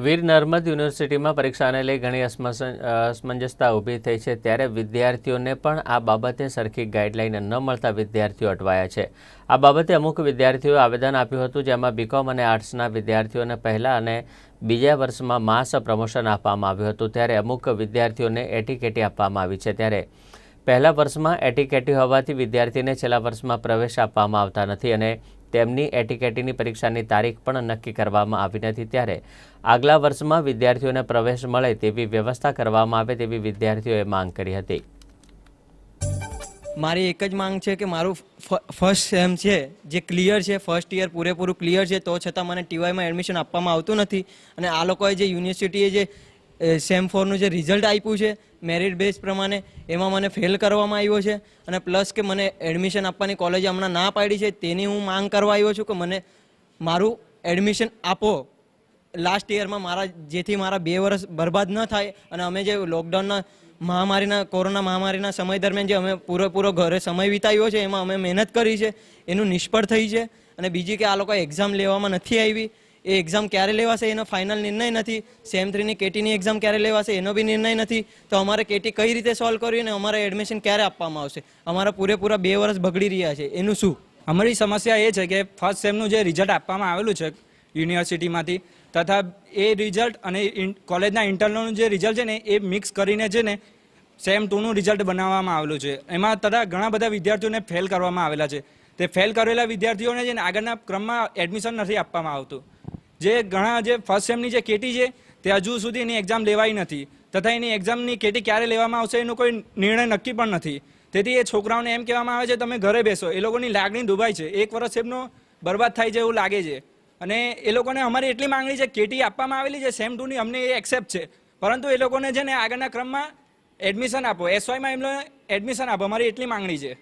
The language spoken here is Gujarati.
વીર નર્મદ યુનિવર્સિટીમાં પરીક્ષાને લઈ ઘણી અસમંજસતા ઊભી થઈ છે ત્યારે વિદ્યાર્થીઓને પણ આ બાબતે સરખી ગાઈડલાઈન ન મળતા વિદ્યાર્થીઓ અટવાયા છે આ બાબતે અમુક વિદ્યાર્થીઓએ આવેદન આપ્યું હતું જેમાં બીકોમ અને આર્ટ્સના વિદ્યાર્થીઓને પહેલાં અને બીજા વર્ષમાં માસ પ્રમોશન આપવામાં આવ્યું હતું ત્યારે અમુક વિદ્યાર્થીઓને એટીકેટી આપવામાં આવી છે ત્યારે પહેલા વર્ષમાં એટીકેટી હોવાથી વિદ્યાર્થીને છેલ્લા વર્ષમાં પ્રવેશ આપવામાં આવતા નથી અને તેમની એટીકેટીની પરીક્ષાની તારીખ પણ નક્કી કરવામાં આવી નથી ત્યારે આગલા વર્ષમાં વિદ્યાર્થીઓને પ્રવેશ મળે તેવી વ્યવસ્થા કરવામાં આવે તેવી વિદ્યાર્થીઓએ માંગ કરી હતી મારી એક જ માંગ છે કે મારું ફર્સ્ટ સેમ છે જે ક્લિયર છે ફર્સ્ટ યર પૂરેપૂરું ક્લિયર છે તો છતાં મને ટીવાયમાં એડમિશન આપવામાં આવતું નથી અને આ લોકોએ જે યુનિવર્સિટીએ જે સેમ ફોરનું જે રિઝલ્ટ આપ્યું છે મેરિટ બેઝ પ્રમાણે એમાં મને ફેલ કરવામાં આવ્યો છે અને પ્લસ કે મને એડમિશન આપવાની કોલેજે હમણાં ના પાડી છે તેની હું માંગ કરવા આવ્યો છું કે મને મારું એડમિશન આપો લાસ્ટ યરમાં મારા જેથી મારા બે વર્ષ બરબાદ ન થાય અને અમે જે લોકડાઉનના મહામારીના કોરોના મહામારીના સમય દરમિયાન જે અમે પૂરેપૂરો ઘરે સમય વિતાવ્યો છે એમાં અમે મહેનત કરી છે એનું નિષ્ફળ થઈ છે અને બીજી કે આ લોકો એક્ઝામ લેવામાં નથી આવી એ એક્ઝામ ક્યારે લેવાશે એનો ફાઇનલ નિર્ણય નથી સેમ થ્રીની કેટીની એક્ઝામ ક્યારે લેવાશે એનો બી નિર્ણય નથી તો અમારે કેટી કઈ રીતે સોલ્વ કરવી અને અમારે એડમિશન ક્યારે આપવામાં આવશે અમારા પૂરેપૂરા બે વર્ષ બગડી રહ્યા છે એનું શું અમારી સમસ્યા એ છે કે ફર્સ્ટ સેમનું જે રિઝલ્ટ આપવામાં આવેલું છે યુનિવર્સિટીમાંથી તથા એ રિઝલ્ટ અને કોલેજના ઇન્ટરનલનું જે રિઝલ્ટ છે ને એ મિક્સ કરીને છે ને સેમ ટુનું રિઝલ્ટ બનાવવામાં આવેલું છે એમાં તથા ઘણા બધા વિદ્યાર્થીઓને ફેલ કરવામાં આવેલા છે તે ફેલ કરેલા વિદ્યાર્થીઓને છે ને આગળના ક્રમમાં એડમિશન નથી આપવામાં આવતું જે ઘણા જે ફર્સ્ટ સેમની જે કેટી છે તે હજુ સુધી એની એક્ઝામ લેવાઈ નથી તથા એની એક્ઝામની કેટી ક્યારે લેવામાં આવશે એનો કોઈ નિર્ણય નક્કી પણ નથી તેથી એ છોકરાઓને એમ કહેવામાં આવે છે તમે ઘરે બેસો એ લોકોની લાગણી દુભાઈ છે એક વર્ષ એમનો બરબાદ થાય છે એવું લાગે છે અને એ લોકોને અમારી એટલી માંગણી છે કેટી આપવામાં આવેલી છે સેમ ટુની અમને એ એક્સેપ્ટ છે પરંતુ એ લોકોને છે ને આગળના ક્રમમાં એડમિશન આપો એસવાયમાં એમને એડમિશન આપો અમારી એટલી માંગણી છે